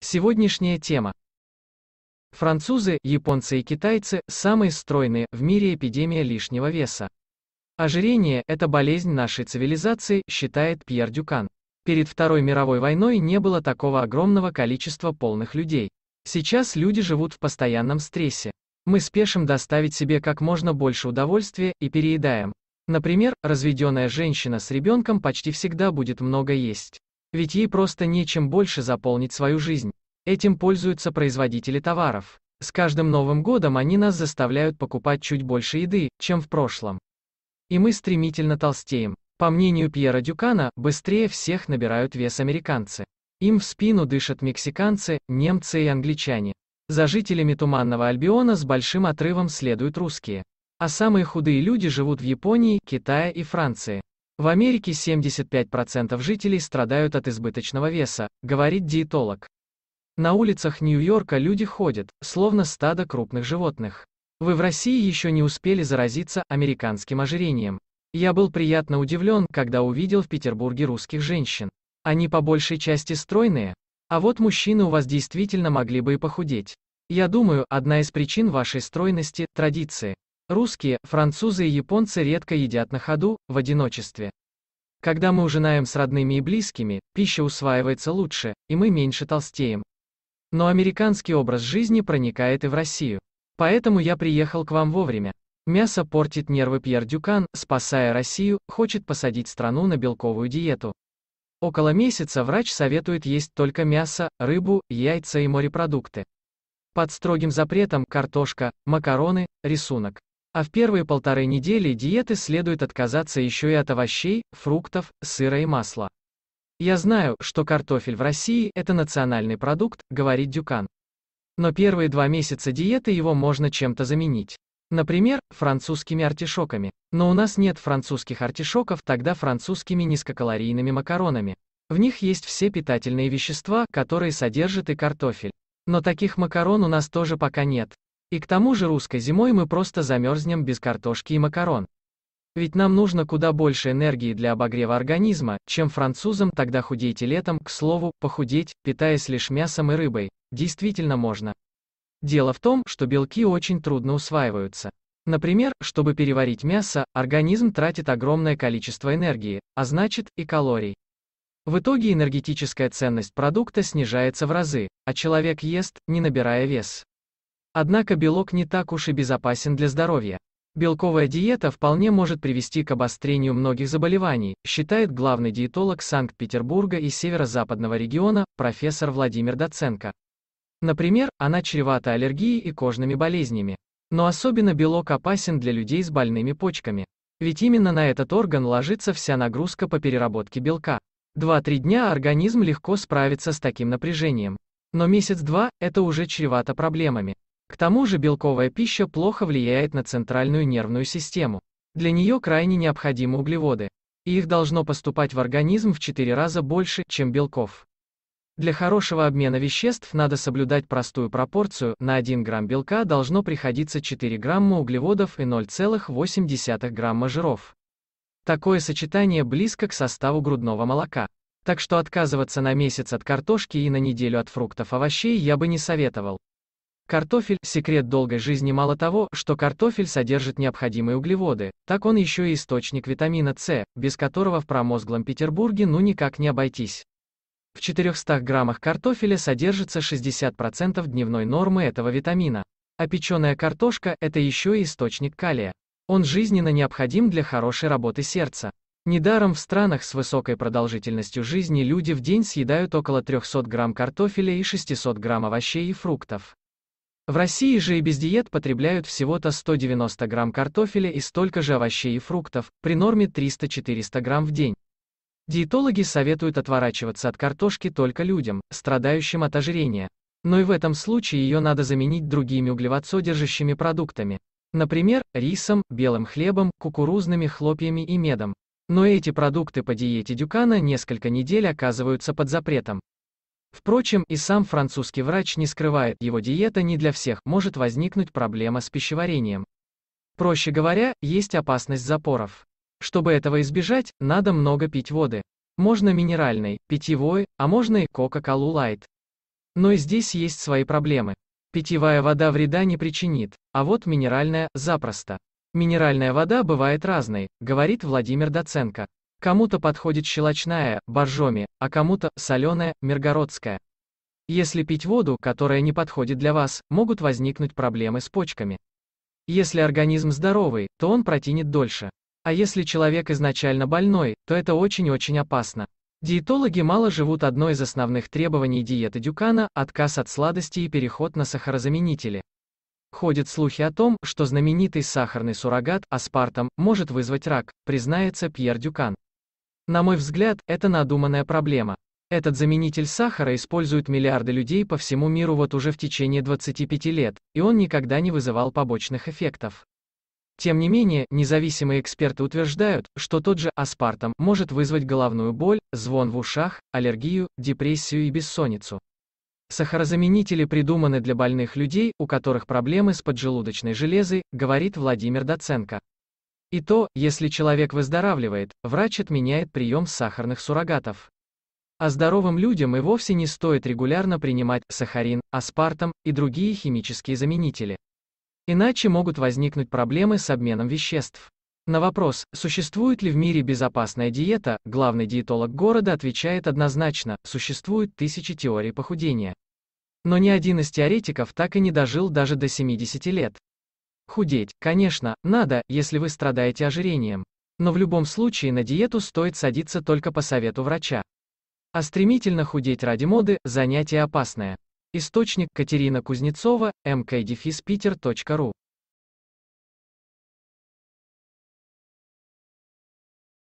Сегодняшняя тема. Французы, японцы и китайцы – самые стройные в мире эпидемия лишнего веса. Ожирение – это болезнь нашей цивилизации, считает Пьер Дюкан. Перед Второй мировой войной не было такого огромного количества полных людей. Сейчас люди живут в постоянном стрессе. Мы спешим доставить себе как можно больше удовольствия и переедаем. Например, разведенная женщина с ребенком почти всегда будет много есть. Ведь ей просто нечем больше заполнить свою жизнь. Этим пользуются производители товаров. С каждым Новым годом они нас заставляют покупать чуть больше еды, чем в прошлом. И мы стремительно толстеем. По мнению Пьера Дюкана, быстрее всех набирают вес американцы. Им в спину дышат мексиканцы, немцы и англичане. За жителями Туманного Альбиона с большим отрывом следуют русские. А самые худые люди живут в Японии, Китае и Франции. В Америке 75% жителей страдают от избыточного веса, говорит диетолог. На улицах Нью-Йорка люди ходят, словно стадо крупных животных. Вы в России еще не успели заразиться американским ожирением. Я был приятно удивлен, когда увидел в Петербурге русских женщин. Они по большей части стройные. А вот мужчины у вас действительно могли бы и похудеть. Я думаю, одна из причин вашей стройности – традиции. Русские, французы и японцы редко едят на ходу, в одиночестве. Когда мы ужинаем с родными и близкими, пища усваивается лучше, и мы меньше толстеем. Но американский образ жизни проникает и в Россию. Поэтому я приехал к вам вовремя. Мясо портит нервы Пьер Дюкан, спасая Россию, хочет посадить страну на белковую диету. Около месяца врач советует есть только мясо, рыбу, яйца и морепродукты. Под строгим запретом картошка, макароны, рисунок. А в первые полторы недели диеты следует отказаться еще и от овощей, фруктов, сыра и масла. Я знаю, что картофель в России – это национальный продукт, говорит Дюкан. Но первые два месяца диеты его можно чем-то заменить. Например, французскими артишоками. Но у нас нет французских артишоков, тогда французскими низкокалорийными макаронами. В них есть все питательные вещества, которые содержит и картофель. Но таких макарон у нас тоже пока нет. И к тому же русской зимой мы просто замерзнем без картошки и макарон. Ведь нам нужно куда больше энергии для обогрева организма, чем французам тогда худейте летом, к слову, похудеть, питаясь лишь мясом и рыбой, действительно можно. Дело в том, что белки очень трудно усваиваются. Например, чтобы переварить мясо, организм тратит огромное количество энергии, а значит, и калорий. В итоге энергетическая ценность продукта снижается в разы, а человек ест, не набирая вес. Однако белок не так уж и безопасен для здоровья. Белковая диета вполне может привести к обострению многих заболеваний, считает главный диетолог Санкт-Петербурга и северо-западного региона, профессор Владимир Доценко. Например, она чревата аллергией и кожными болезнями. Но особенно белок опасен для людей с больными почками. Ведь именно на этот орган ложится вся нагрузка по переработке белка. 2-3 дня организм легко справится с таким напряжением. Но месяц-два – это уже чревато проблемами. К тому же белковая пища плохо влияет на центральную нервную систему. Для нее крайне необходимы углеводы. И их должно поступать в организм в 4 раза больше, чем белков. Для хорошего обмена веществ надо соблюдать простую пропорцию, на 1 грамм белка должно приходиться 4 грамма углеводов и 0,8 грамма жиров. Такое сочетание близко к составу грудного молока. Так что отказываться на месяц от картошки и на неделю от фруктов овощей я бы не советовал. Картофель – секрет долгой жизни мало того, что картофель содержит необходимые углеводы, так он еще и источник витамина С, без которого в промозглом Петербурге ну никак не обойтись. В 400 граммах картофеля содержится 60% дневной нормы этого витамина. А печеная картошка – это еще и источник калия. Он жизненно необходим для хорошей работы сердца. Недаром в странах с высокой продолжительностью жизни люди в день съедают около 300 грамм картофеля и 600 грамм овощей и фруктов. В России же и без диет потребляют всего-то 190 грамм картофеля и столько же овощей и фруктов, при норме 300-400 грамм в день. Диетологи советуют отворачиваться от картошки только людям, страдающим от ожирения. Но и в этом случае ее надо заменить другими углеводсодержащими продуктами. Например, рисом, белым хлебом, кукурузными хлопьями и медом. Но эти продукты по диете Дюкана несколько недель оказываются под запретом. Впрочем, и сам французский врач не скрывает, его диета не для всех, может возникнуть проблема с пищеварением. Проще говоря, есть опасность запоров. Чтобы этого избежать, надо много пить воды. Можно минеральной, питьевой, а можно и Coca-Cola Light. Но и здесь есть свои проблемы. Питьевая вода вреда не причинит, а вот минеральная – запросто. Минеральная вода бывает разной, говорит Владимир Доценко. Кому-то подходит щелочная, боржоми, а кому-то – соленая, миргородская. Если пить воду, которая не подходит для вас, могут возникнуть проблемы с почками. Если организм здоровый, то он протянет дольше. А если человек изначально больной, то это очень-очень опасно. Диетологи мало живут одно из основных требований диеты Дюкана – отказ от сладости и переход на сахарозаменители. Ходят слухи о том, что знаменитый сахарный суррогат, аспартам, может вызвать рак, признается Пьер Дюкан. На мой взгляд, это надуманная проблема. Этот заменитель сахара используют миллиарды людей по всему миру вот уже в течение 25 лет, и он никогда не вызывал побочных эффектов. Тем не менее, независимые эксперты утверждают, что тот же аспартам может вызвать головную боль, звон в ушах, аллергию, депрессию и бессонницу. Сахарозаменители придуманы для больных людей, у которых проблемы с поджелудочной железой, говорит Владимир Доценко. И то, если человек выздоравливает, врач отменяет прием сахарных суррогатов. А здоровым людям и вовсе не стоит регулярно принимать сахарин, аспартам и другие химические заменители. Иначе могут возникнуть проблемы с обменом веществ. На вопрос, существует ли в мире безопасная диета, главный диетолог города отвечает однозначно, существует тысячи теорий похудения. Но ни один из теоретиков так и не дожил даже до 70 лет. Худеть, конечно, надо, если вы страдаете ожирением. Но в любом случае на диету стоит садиться только по совету врача. А стремительно худеть ради моды – занятие опасное. Источник Катерина Кузнецова, mkdefispiter.ru